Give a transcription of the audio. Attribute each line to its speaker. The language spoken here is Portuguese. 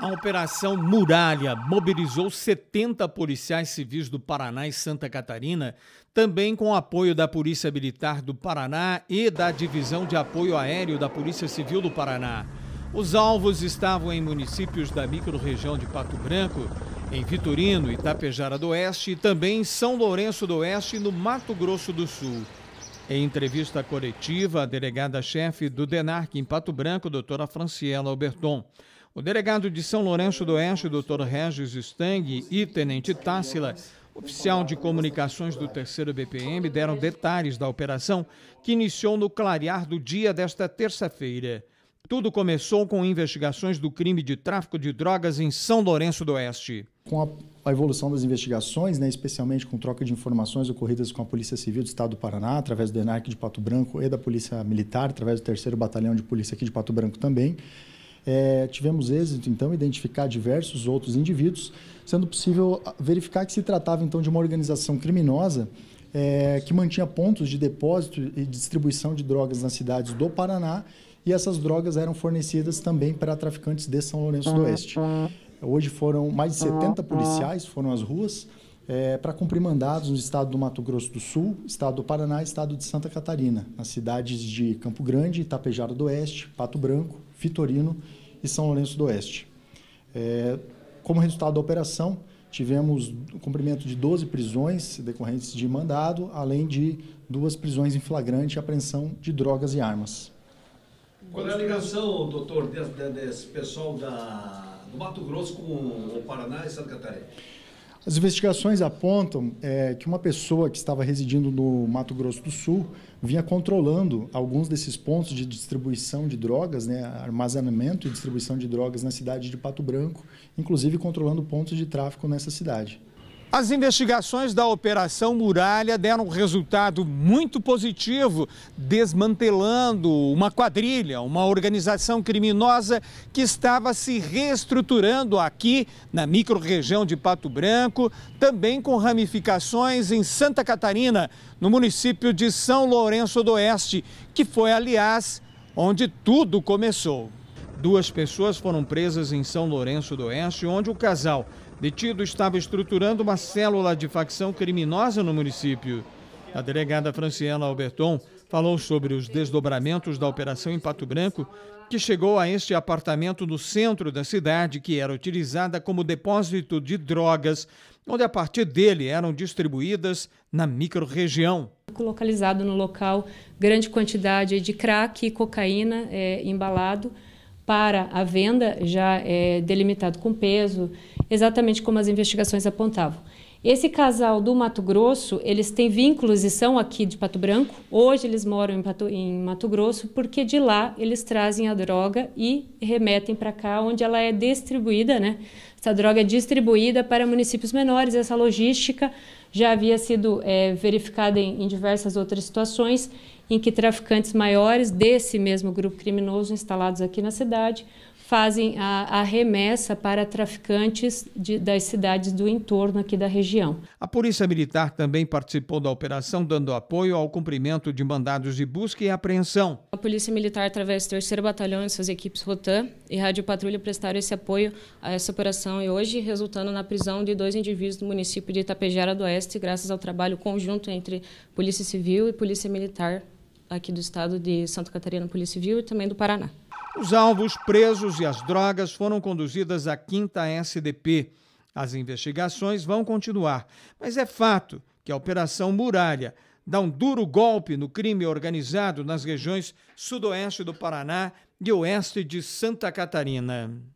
Speaker 1: A Operação Muralha mobilizou 70 policiais civis do Paraná e Santa Catarina, também com apoio da Polícia Militar do Paraná e da Divisão de Apoio Aéreo da Polícia Civil do Paraná. Os alvos estavam em municípios da microrregião de Pato Branco, em Vitorino, Itapejara do Oeste e também em São Lourenço do Oeste, no Mato Grosso do Sul. Em entrevista coletiva, a delegada-chefe do DENARC em Pato Branco, doutora Franciela Alberton, o delegado de São Lourenço do Oeste, Dr. Regis Stang, e Tenente Tássila, oficial de comunicações do 3 BPM, deram detalhes da operação que iniciou no clarear do dia desta terça-feira. Tudo começou com investigações do crime de tráfico de drogas em São Lourenço do Oeste.
Speaker 2: Com a, a evolução das investigações, né, especialmente com troca de informações ocorridas com a Polícia Civil do Estado do Paraná, através do ENARC de Pato Branco, e da Polícia Militar, através do 3 Batalhão de Polícia aqui de Pato Branco também, é, tivemos êxito, então, identificar diversos outros indivíduos, sendo possível verificar que se tratava, então, de uma organização criminosa é, que mantinha pontos de depósito e distribuição de drogas nas cidades do Paraná e essas drogas eram fornecidas também para traficantes de São Lourenço do Oeste. Hoje foram mais de 70 policiais foram às ruas é, para cumprir mandados no estado do Mato Grosso do Sul, estado do Paraná e estado de Santa Catarina, nas cidades de Campo Grande, Itapejara do Oeste, Pato Branco, Vitorino e São Lourenço do Oeste. É, como resultado da operação, tivemos o cumprimento de 12 prisões decorrentes de mandado, além de duas prisões em flagrante e apreensão de drogas e armas.
Speaker 3: Qual é a
Speaker 1: ligação, doutor, desse, desse pessoal da, do Mato Grosso com o Paraná e Santa Catarina?
Speaker 2: As investigações apontam é, que uma pessoa que estava residindo no Mato Grosso do Sul vinha controlando alguns desses pontos de distribuição de drogas, né, armazenamento e distribuição de drogas na cidade de Pato Branco, inclusive controlando pontos de tráfico nessa cidade. As
Speaker 1: investigações da
Speaker 2: Operação Muralha deram um
Speaker 1: resultado muito positivo, desmantelando uma quadrilha, uma organização criminosa que estava se reestruturando aqui na microrregião de Pato Branco, também com ramificações em Santa Catarina, no município de São Lourenço do Oeste, que foi, aliás, onde tudo começou. Duas pessoas foram presas em São Lourenço do Oeste, onde o casal detido estava estruturando uma célula de facção criminosa no município. A delegada Franciela Alberton falou sobre os desdobramentos da operação em Pato Branco, que chegou a este apartamento no centro da cidade, que era utilizada como depósito de drogas, onde a partir dele eram distribuídas na microrregião.
Speaker 3: Localizado no local grande quantidade de crack e cocaína é, embalado para a venda já é delimitado com peso, exatamente como as investigações apontavam. Esse casal do Mato Grosso, eles têm vínculos e são aqui de Pato Branco. Hoje eles moram em, Pato, em Mato Grosso porque de lá eles trazem a droga e remetem para cá, onde ela é distribuída, né? Essa droga é distribuída para municípios menores. Essa logística já havia sido é, verificada em, em diversas outras situações em que traficantes maiores desse mesmo grupo criminoso instalados aqui na cidade fazem a, a remessa para traficantes de, das cidades do entorno aqui da região.
Speaker 1: A Polícia Militar também participou da operação, dando apoio ao cumprimento de mandados de busca e apreensão.
Speaker 3: A Polícia Militar, através do terceiro Batalhão e suas equipes Rotan e Rádio Patrulha, prestaram esse apoio a essa operação e hoje resultando na prisão de dois indivíduos do município de Itapejara do Oeste, graças ao trabalho conjunto entre Polícia Civil e Polícia Militar aqui do estado de Santa Catarina, Polícia Civil e também do Paraná.
Speaker 1: Os alvos presos e as drogas foram conduzidas à quinta SDP. As investigações vão continuar, mas é fato que a Operação Muralha dá um duro golpe no crime organizado nas regiões sudoeste do Paraná e oeste de Santa Catarina.